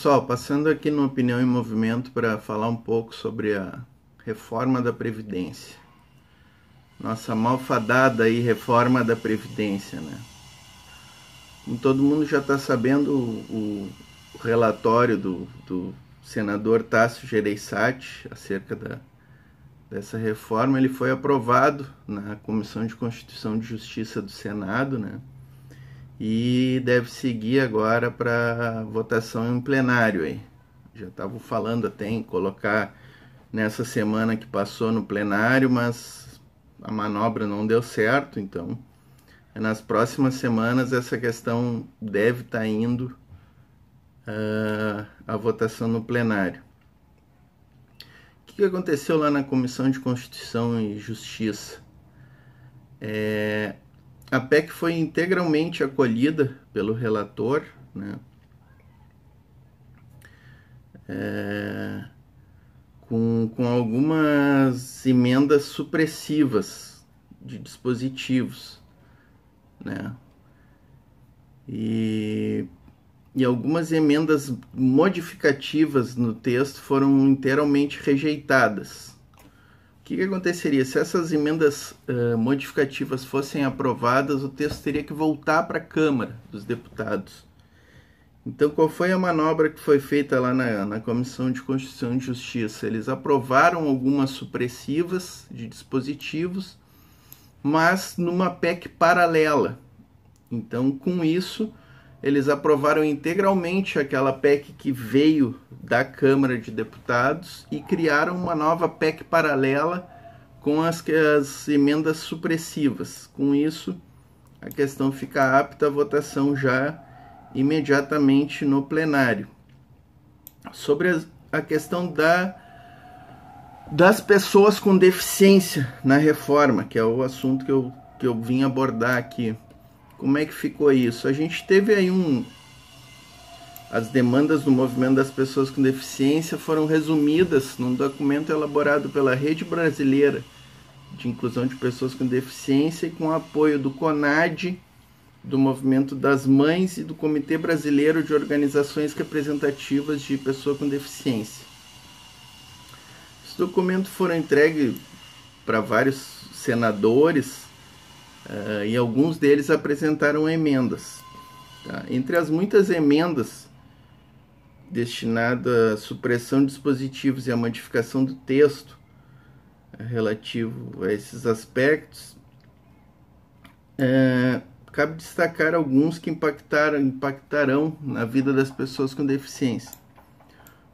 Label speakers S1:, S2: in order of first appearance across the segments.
S1: Pessoal, passando aqui no Opinião em Movimento para falar um pouco sobre a reforma da Previdência. Nossa malfadada aí reforma da Previdência, né? Como todo mundo já está sabendo, o, o relatório do, do, senador Tássio Gereissati acerca da, dessa reforma, ele foi aprovado na Comissão de Constituição e Justiça do Senado, né? e deve seguir agora para votação em plenário aí. Já estava falando até em colocar nessa semana que passou no plenário, mas a manobra não deu certo, então é nas próximas semanas essa questão deve estar tá indo uh, ah, à votação no plenário. O que aconteceu lá na Comissão de Constituição e Justiça? É, a PEC foi integralmente acolhida pelo relator, né? É, com, com algumas emendas supressivas de dispositivos, né? E, e algumas emendas modificativas no texto foram inteiramente rejeitadas que, que aconteceria? Se essas emendas uh, modificativas fossem aprovadas, o texto teria que voltar para a Câmara dos Deputados. Então, qual foi a manobra que foi feita lá na, na Comissão de Constituição e Justiça? Eles aprovaram algumas supressivas de dispositivos, mas numa PEC paralela. Então, com isso, eles aprovaram integralmente aquela PEC que veio da Câmara de Deputados e criaram uma nova PEC paralela com as, as emendas supressivas. Com isso, a questão fica apta à votação já imediatamente no plenário. Sobre a, a questão da, das pessoas com deficiência na reforma, que é o assunto que eu, que eu vim abordar aqui como é que ficou isso? A gente teve aí um. As demandas do movimento das pessoas com deficiência foram resumidas num documento elaborado pela Rede Brasileira de Inclusão de Pessoas com Deficiência e com apoio do CONAD, do Movimento das Mães e do Comitê Brasileiro de Organizações Representativas de Pessoa com Deficiência. Esse documento foram entregue para vários senadores uh, e alguns deles apresentaram emendas. Tá? Entre as muitas emendas destinadas à supressão de dispositivos e à modificação do texto ah, relativo a esses aspectos, ah, cabe destacar alguns que impactaram, impactarão na vida das pessoas com deficiência.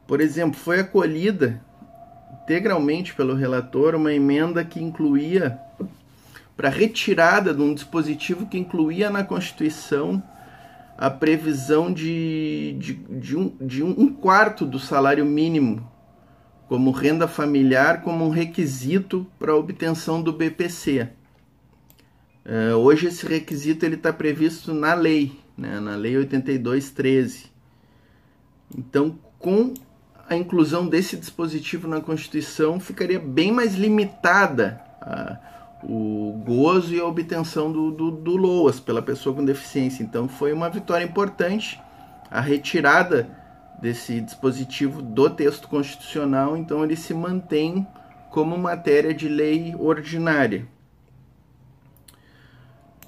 S1: Por exemplo, foi acolhida integralmente pelo relator uma emenda que incluía para retirada de um dispositivo que incluía na Constituição a previsão de, de, de, um, de um quarto do salário mínimo como renda familiar como um requisito para a obtenção do BPC. Uh, eh, hoje esse requisito ele está previsto na lei, né, na lei 8213. Então, com a inclusão desse dispositivo na Constituição, ficaria bem mais limitada a, o gozo e a obtenção do, do, do LOAS pela pessoa com deficiência. Então foi uma vitória importante a retirada desse dispositivo do texto constitucional, então ele se mantém como matéria de lei ordinária.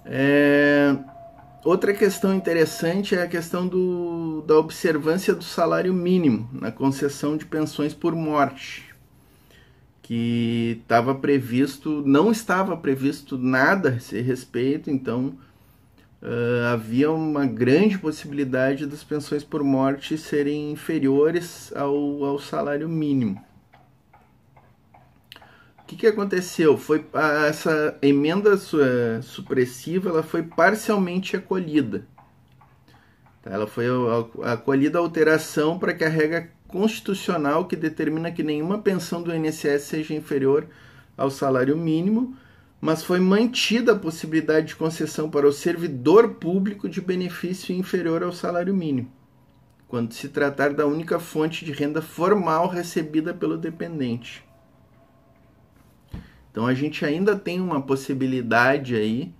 S1: É... Outra questão interessante é a questão do, da observância do salário mínimo na concessão de pensões por morte que estava previsto, não estava previsto nada a esse respeito, então uh, havia uma grande possibilidade das pensões por morte serem inferiores ao, ao salário mínimo. O que, que aconteceu? Foi essa emenda eh, supressiva, ela foi parcialmente acolhida. Tá, ela foi acolhida a alteração para que a regra constitucional que determina que nenhuma pensão do INSS seja inferior ao salário mínimo, mas foi mantida a possibilidade de concessão para o servidor público de benefício inferior ao salário mínimo, quando se tratar da única fonte de renda formal recebida pelo dependente. Então a gente ainda tem uma possibilidade aí,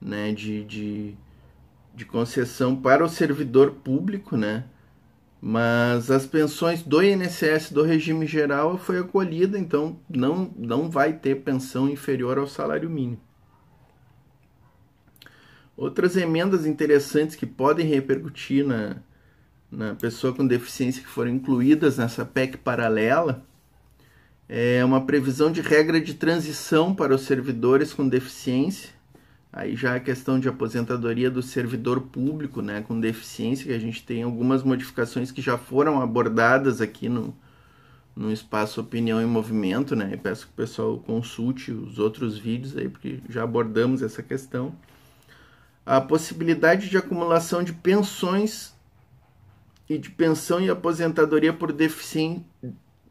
S1: né, de, de, de concessão para o servidor público, né, mas as pensões do INSS do regime geral foi acolhida, então não, não vai ter pensão inferior ao salário mínimo. Outras emendas interessantes que podem repercutir na, na pessoa com deficiência que foram incluídas nessa PEC paralela é uma previsão de regra de transição para os servidores com deficiência Aí já a questão de aposentadoria do servidor público, né, com deficiência, que a gente tem algumas modificações que já foram abordadas aqui no, no espaço Opinião em Movimento, né? E peço que o pessoal consulte os outros vídeos aí, porque já abordamos essa questão. A possibilidade de acumulação de pensões e de pensão e aposentadoria por deficiência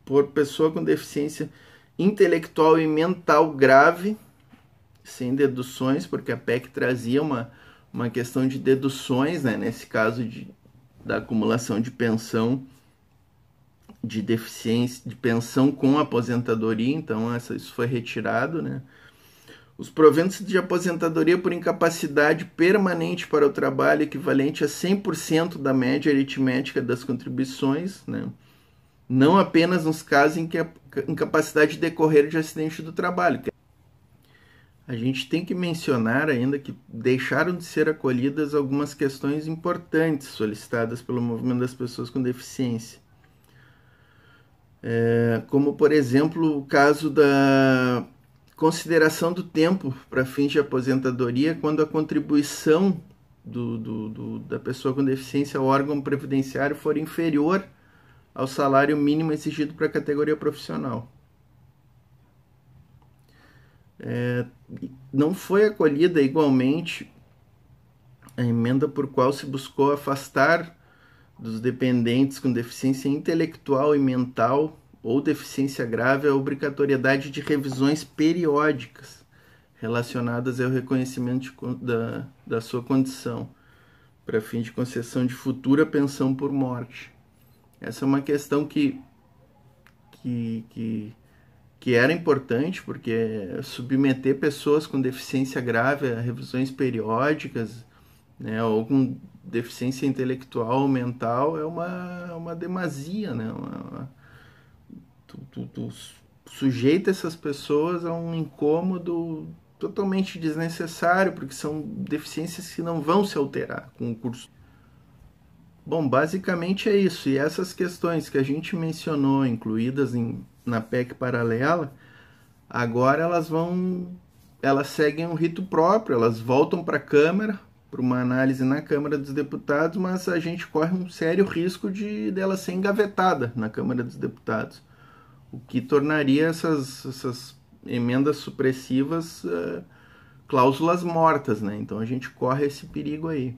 S1: por pessoa com deficiência intelectual e mental grave sem deduções, porque a PEC trazia uma, uma questão de deduções, né, nesse caso de, da acumulação de pensão de deficiência, de pensão com aposentadoria, então essa, isso foi retirado, né? Os proventos de aposentadoria por incapacidade permanente para o trabalho equivalente a 100% da média aritmética das contribuições, né? não apenas nos casos em que a incapacidade decorrer de acidente do trabalho, a gente tem que mencionar ainda que deixaram de ser acolhidas algumas questões importantes solicitadas pelo movimento das pessoas com deficiência. É, como, por exemplo, o caso da consideração do tempo para fins de aposentadoria quando a contribuição do, do, do, da pessoa com deficiência ao órgão previdenciário for inferior ao salário mínimo exigido para a categoria profissional é, não foi acolhida igualmente a emenda por qual se buscou afastar dos dependentes com deficiência intelectual e mental ou deficiência grave a obrigatoriedade de revisões periódicas relacionadas ao reconhecimento de, da, da sua condição para fim de concessão de futura pensão por morte. Essa é uma questão que, que, que que era importante, porque submeter pessoas com deficiência grave a revisões periódicas, né, ou com deficiência intelectual ou mental, é uma, uma demasia, né? Uma, uma, tu, tu, tu sujeita essas pessoas a um incômodo totalmente desnecessário, porque são deficiências que não vão se alterar com o curso Bom, basicamente é isso. E essas questões que a gente mencionou, incluídas em, na PEC paralela, agora elas vão. Elas seguem um rito próprio, elas voltam para a Câmara, para uma análise na Câmara dos Deputados, mas a gente corre um sério risco de dela ser engavetada na Câmara dos Deputados, o que tornaria essas, essas emendas supressivas uh, cláusulas mortas, né? Então a gente corre esse perigo aí.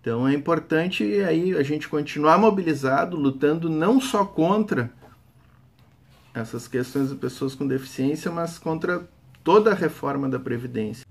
S1: Então é importante aí a gente continuar mobilizado, lutando não só contra essas questões de pessoas com deficiência, mas contra toda a reforma da Previdência.